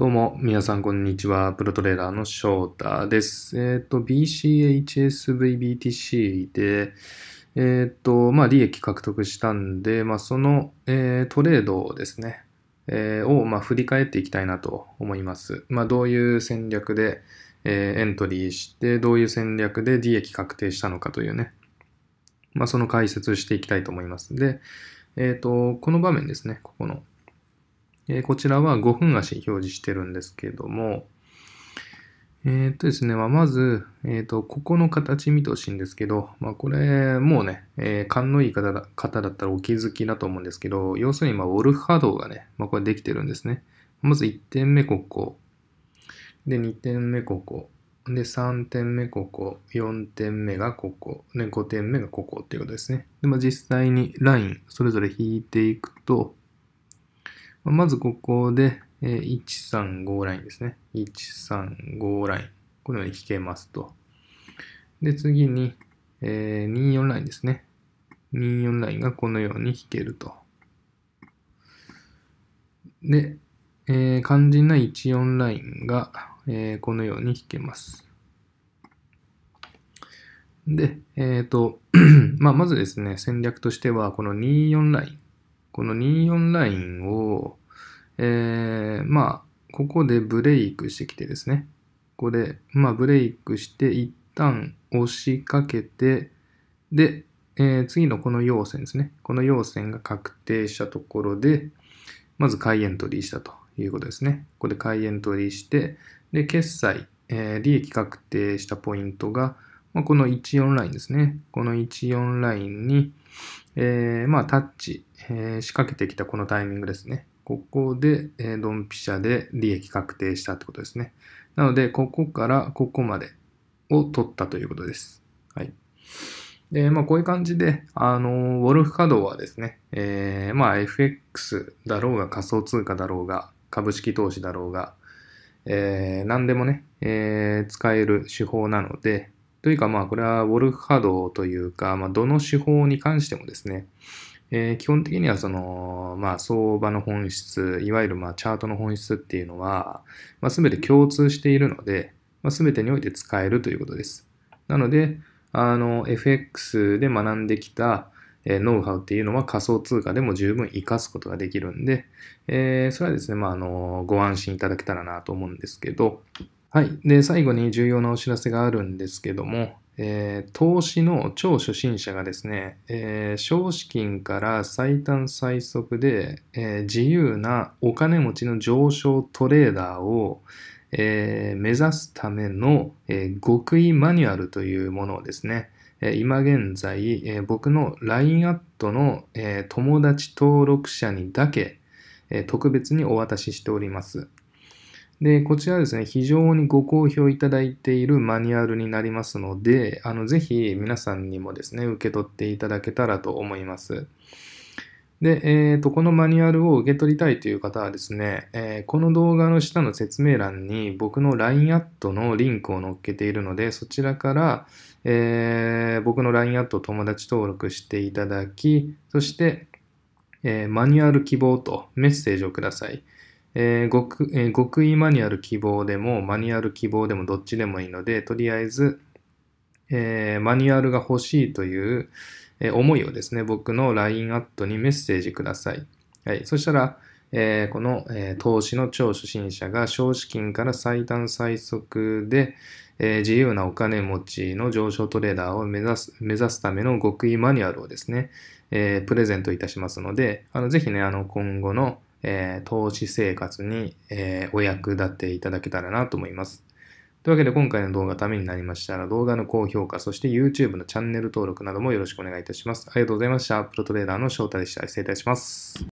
どうも、皆さん、こんにちは。プロトレーラーの翔太です。えっ、ー、と、BCHSVBTC で、えっ、ー、と、まあ、利益獲得したんで、まあ、その、えー、トレードですね、えー、を、まあ、振り返っていきたいなと思います。まあ、どういう戦略で、えー、エントリーして、どういう戦略で利益確定したのかというね、まあ、その解説していきたいと思います。で、えっ、ー、と、この場面ですね、ここの。えこちらは5分足表示してるんですけども、えっ、ー、とですね、まあ、まず、えっ、ー、と、ここの形見てほしいんですけど、まあ、これ、もうね、えー、勘のいい方だ方だったらお気づきだと思うんですけど、要するに、まあ、ウォルフ波動がね、まあ、これできてるんですね。まず1点目ここ。で、2点目ここ。で、3点目ここ。4点目がここ。で、5点目がここっていうことですね。で、まあ、実際にライン、それぞれ引いていくと、まずここで、135ラインですね。135ライン。このように引けますと。で、次に、えー、24ラインですね。24ラインがこのように引けると。で、えー、肝心な14ラインが、えー、このように引けます。で、えっ、ー、と、まあ、まずですね、戦略としては、この24ラインこの24ラインを、えー、まあ、ここでブレイクしてきてですね。ここで、まあ、ブレイクして、一旦押しかけて、で、えー、次のこの要線ですね。この要線が確定したところで、まず買いエントリーしたということですね。ここで買いエントリーして、で、決済、えー、利益確定したポイントが、まあ、この14ラインですね。この14ラインに、えー、まあ、タッチ、えー、仕掛けてきたこのタイミングですね。ここで、えドンピシャで利益確定したってことですね。なので、ここからここまでを取ったということです。はい。で、まあ、こういう感じで、あの、ウォルフ稼働はですね、えー、まあ、FX だろうが仮想通貨だろうが、株式投資だろうが、えー、何でもね、えー、使える手法なので、というか、まあ、これはウォルフ波動というか、まあ、どの手法に関してもですね、えー、基本的にはその、まあ、相場の本質、いわゆるまあチャートの本質っていうのは、まあ、全て共通しているので、まあ、全てにおいて使えるということです。なので、あの、FX で学んできた、えー、ノウハウっていうのは仮想通貨でも十分活かすことができるんで、えー、それはですね、まあ、あの、ご安心いただけたらなと思うんですけど、はい。で、最後に重要なお知らせがあるんですけども、えー、投資の超初心者がですね、えー、少資金から最短最速で、えー、自由なお金持ちの上昇トレーダーを、え目指すための、え極意マニュアルというものをですね、え今現在、え僕の LINE アットの、え友達登録者にだけ、え特別にお渡ししております。で、こちらですね、非常にご好評いただいているマニュアルになりますので、あの、ぜひ皆さんにもですね、受け取っていただけたらと思います。で、えっ、ー、と、このマニュアルを受け取りたいという方はですね、えー、この動画の下の説明欄に僕の LINE アットのリンクを載っけているので、そちらから、えー、僕の LINE アット友達登録していただき、そして、えマニュアル希望とメッセージをください。えー、極えー、極意マニュアル希望でも、マニュアル希望でもどっちでもいいので、とりあえず、えー、マニュアルが欲しいという、え思いをですね、僕の LINE アットにメッセージください。はい。そしたら、えー、この、えー、投資の超初心者が少資金から最短最速で、えー、自由なお金持ちの上昇トレーダーを目指す、目指すための極意マニュアルをですね、えプレゼントいたしますので、あの、ぜひね、あの、今後の、えー、投資生活に、えー、お役立ていただけたらなと思います。というわけで今回の動画ためになりましたら動画の高評価、そして YouTube のチャンネル登録などもよろしくお願いいたします。ありがとうございました。プロトレーダーの翔太でした。失礼いたします。